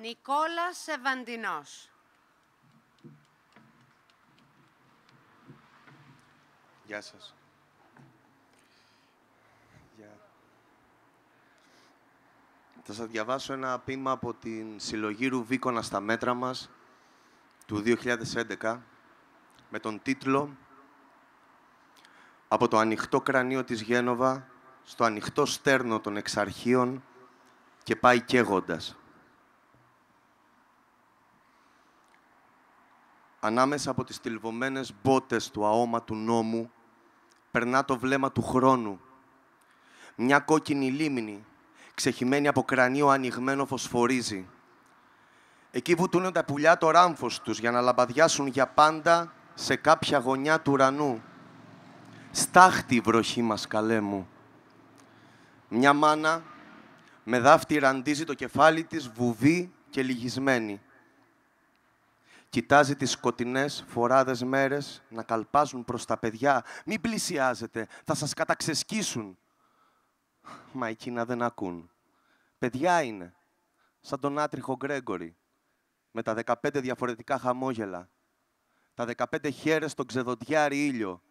Νικόλας Σεβαντινός. Γεια σας. Θα σας διαβάσω ένα πείμα από την συλλογή Ρουβίκονα στα μέτρα μας του 2011 με τον τίτλο «Από το ανοιχτό κρανίο της Γένοβα στο ανοιχτό στέρνο των εξαρχείων και πάει καίγοντας». ανάμεσα από τις τυλβωμένες μπότες του του νόμου περνά το βλέμμα του χρόνου. Μια κόκκινη λίμνη, ξεχυμένη από κρανίο ανοιγμένο φωσφορίζει. Εκεί βουτούν τα πουλιά το ράμφος τους για να λαμπαδιάσουν για πάντα σε κάποια γωνιά του ουρανού. Στάχτη βροχή μας, καλέ μου. Μια μάνα με δάφτη ραντίζει το κεφάλι της βουβή και λυγισμένη. Κοιτάζει τις σκοτεινές φοράδες μέρες να καλπάζουν προς τα παιδιά. Μην πλησιάζετε, θα σας καταξεσκίσουν. Μα εκείνα δεν ακούν. Παιδιά είναι, σαν τον άτριχο Γκρέγκορη, με τα 15 διαφορετικά χαμόγελα, τα 15 χέρες στον ξεδοντιάρι ήλιο,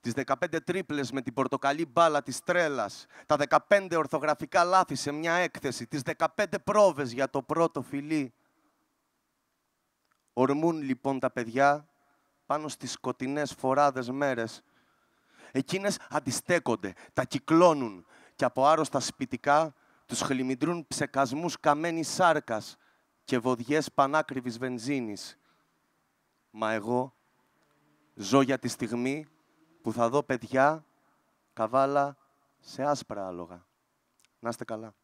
τις 15 τρίπλες με την πορτοκαλί μπάλα της τρέλας, τα 15 ορθογραφικά λάθη σε μια έκθεση, τις 15 πρόβες για το πρώτο φιλί, Ορμούν λοιπόν τα παιδιά πάνω στις σκοτεινές φοράδες μέρες. Εκείνες αντιστέκονται, τα κυκλώνουν και από άρρωστα σπιτικά τους χλιμιντρούν ψεκασμούς καμένης σάρκας και βοδιές πανάκριβης βενζίνης. Μα εγώ ζω για τη στιγμή που θα δω παιδιά καβάλα σε άσπρα άλογα. Να είστε καλά.